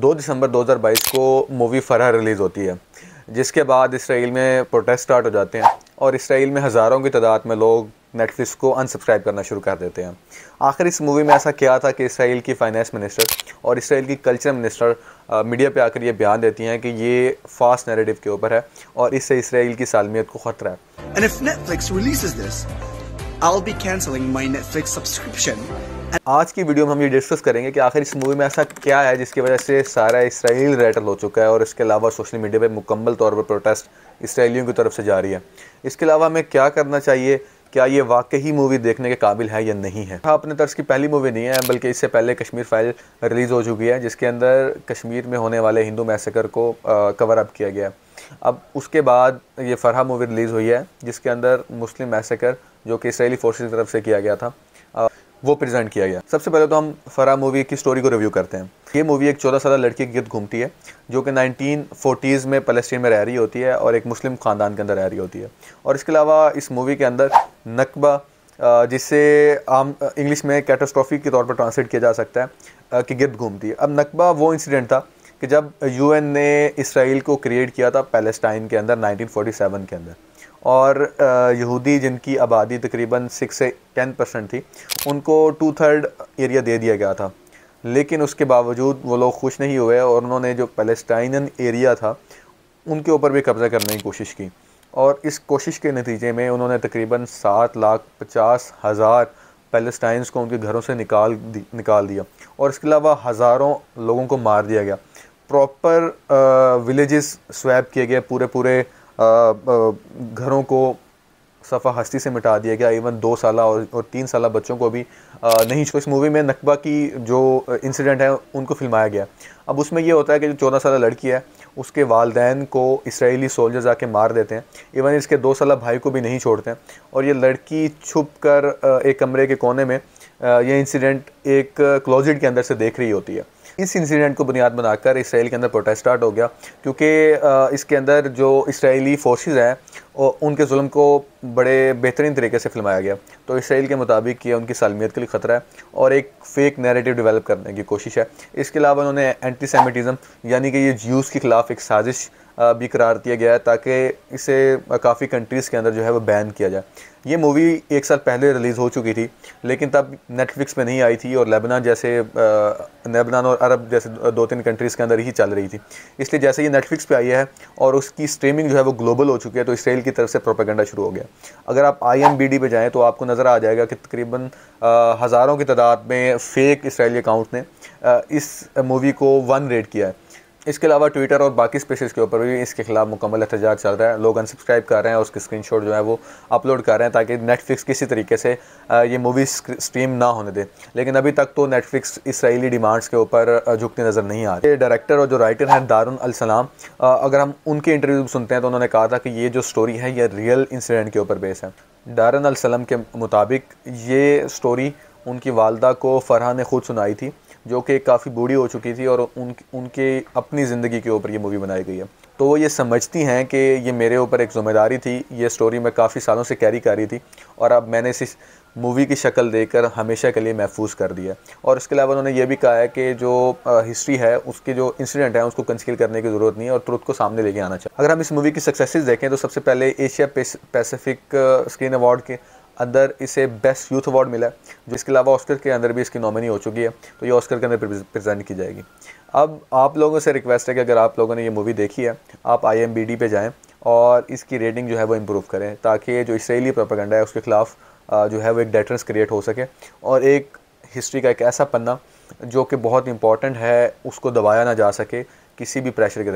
दो दिसंबर 2022 को movie Farah release होती है जिसके बाद इसराइल में प्रोटेस्ट स्टार्ट हो जाते हैं और इसराइल में हज़ारों की तादाद में लोग नेटफ्लिक्स को अनसब्सक्राइब करना शुरू कर देते हैं आखिर इस मूवी में ऐसा क्या था कि इसराइल की फाइनेंस मिनिस्टर और इसराइल की कल्चर मिनिस्टर मीडिया पे आकर ये बयान देती हैं कि ये फास्ट नैरेटिव के ऊपर है और इससे इसराइल की सालमियत को खतरा है And if Netflix releases this, I'll be canceling my Netflix subscription आज की वीडियो में हम ये डिस्कस करेंगे कि आखिर इस मूवी में ऐसा क्या है जिसकी वजह से सारा इसराइल रेटल हो चुका है और इसके अलावा सोशल मीडिया पे मुकम्मल तौर पर प्रोटेस्ट इसराइलियों की तरफ से जारी है इसके अलावा हमें क्या करना चाहिए क्या ये वाकई मूवी देखने के काबिल है या नहीं है हाँ अपने तर्ज की पहली मूवी नहीं है बल्कि इससे पहले कश्मीर फाइल रिलीज़ हो चुकी है जिसके अंदर कश्मीर में होने वाले हिंदू मैसेकर को कवर अप किया गया अब उसके बाद ये फरहा मूवी रिलीज़ हुई है जिसके अंदर मुस्लिम मैसेकर जो कि इसराइली फोर्स की तरफ से किया गया था वो प्रेजेंट किया गया सबसे पहले तो हम फरा मूवी की स्टोरी को रिव्यू करते हैं ये मूवी एक चौदह साल लड़की के गिरद घूमती है जो कि नाइनटीन फोर्टीज़ में पलस्टीन में रह रही होती है और एक मुस्लिम ख़ानदान के अंदर रह रही होती है और इसके अलावा इस मूवी के अंदर नकबा जिसे आम इंग्लिश में कैटोस्ट्रॉफी के तौर पर ट्रांसलेट किया जा सकता है कि गिरद घूमती है अब नकबा वो इंसिडेंट था कि जब यूएन ने इसराइल को क्रिएट किया था पैलेस्टाइन के अंदर 1947 के अंदर और यहूदी जिनकी आबादी तकरीबन सिक्स से टेन परसेंट थी उनको टू थर्ड एरिया दे दिया गया था लेकिन उसके बावजूद वो लोग खुश नहीं हुए और उन्होंने जो पैलेस्टाइनन एरिया था उनके ऊपर भी कब्ज़ा करने की कोशिश की और इस कोशिश के नतीजे में उन्होंने तकरीबन सात लाख पचास हज़ार पैलेस्टाइंस को उनके घरों से निकाल निकाल दिया और इसके अलावा हज़ारों लोगों को मार दिया गया प्रॉपर विलेजेस स्वैप किए गए पूरे पूरे uh, uh, घरों को सफ़ा हस्ती से मिटा दिया गया इवन दो साल और, और तीन साल बच्चों को भी आ, uh, नहीं शो इस मूवी में नकबा की जो इंसिडेंट है उनको फिल्माया गया अब उसमें यह होता है कि जो चौदह साल लड़की है उसके वालदेन को इसराइली सोल्जर्स आके मार देते हैं इवन इसके दो साल भाई को भी नहीं छोड़ते हैं और ये लड़की छुप कर एक कमरे के कोने में यह इंसिडेंट एक क्लोजिट के अंदर से देख रही होती है इस इंसिडेंट को बुनियाद बनाकर इसराइल के अंदर प्रोटेस्ट स्टार्ट हो गया क्योंकि इसके अंदर जो इसराइली फोर्सेस हैं उनके जुल्म को बड़े बेहतरीन तरीके से फिल्माया गया तो इसराइल के मुताबिक ये उनकी सालमियत के लिए ख़तरा है और एक फेक नैरेटिव डेवलप करने की कोशिश है इसके अलावा उन्होंने एंटी सेमिटिज़म यानी कि ये जूस के ख़िलाफ़ एक साजिश भी करार दिया गया है ताकि इसे काफ़ी कंट्रीज़ के अंदर जो है वो बैन किया जाए ये मूवी एक साल पहले रिलीज़ हो चुकी थी लेकिन तब नेटफ्लिक्स पे नहीं आई थी और लेबनान जैसे लेबनान और अरब जैसे दो तीन कंट्रीज़ के अंदर ही चल रही थी इसलिए जैसे ये नेटफ्लिक्स पे आई है और उसकी स्ट्रीमिंग जो है वो ग्लोबल हो चुकी है तो इसराइल की तरफ से प्रोपेगेंडा शुरू हो गया अगर आप आई एम बी डी पर जाएँ तो आपको नज़र आ जाएगा कि तकरीबन हज़ारों की तादाद में फ़ेक इसराइली अकाउंट ने इस मूवी को वन रेड किया है इसके अलावा ट्विटर और बाकी स्पेसिस के ऊपर भी इसके खिलाफ मुकम्मल एहतजाज चल रहा है लोग अनसब्सक्राइब कर रहे हैं और उसके स्क्रीनशॉट जो है वो अपलोड कर रहे हैं ताकि नेटफ्लिक्स किसी तरीके से ये मूवी स्ट्रीम ना होने दे लेकिन अभी तक तो नेटफ्लिक्स इसराइली डिमांड्स के ऊपर झुकते नज़र नहीं आ रहे डायरेक्टर और जो राइटर हैं दारुन अलसलाम अगर हम उनके इंटरव्यू सुनते हैं तो उन्होंने कहा था कि ये जो स्टोरी है ये रियल इंसिडेंट के ऊपर बेस है दारुन अलसलम के मुताबिक ये स्टोरी उनकी वालदा को फरहा ने ख़ुद सुनाई थी जो कि काफ़ी बूढ़ी हो चुकी थी और उन उनके अपनी ज़िंदगी के ऊपर ये मूवी बनाई गई है तो वो ये समझती हैं कि ये मेरे ऊपर एक जिम्मेदारी थी ये स्टोरी मैं काफ़ी सालों से कैरी कर रही थी और अब मैंने इस मूवी की शक्ल देकर हमेशा के लिए महफूज कर दिया और इसके अलावा उन्होंने ये भी कहा है कि जो हिस्ट्री है उसके जो इंसिडेंट है उसको कंसील करने की ज़रूरत नहीं है और तुरंत को सामने लेके आना चाहिए अगर हम इस मूवी की सक्सेसेस देखें तो सबसे पहले एशिया पैसिफिक स्क्रीन अवार्ड के अंदर इसे बेस्ट यूथ अवार्ड मिला है जो इसके अलावा ऑस्कर के अंदर भी इसकी नॉमिनी हो चुकी है तो ये ऑस्कर के अंदर प्रेजेंट की जाएगी अब आप लोगों से रिक्वेस्ट है कि अगर आप लोगों ने ये मूवी देखी है आप आई एम बी डी पे जाएँ और इसकी रेटिंग जो है वो इम्प्रूव करें ताकि जो इसराइली प्रोपागेंडा है उसके खिलाफ जो है वो एक डेटरेंस क्रिएट हो सके और एक हिस्ट्री का एक ऐसा पन्ना जो कि बहुत इंपॉर्टेंट है उसको दबाया ना जा सके किसी भी प्रेशर के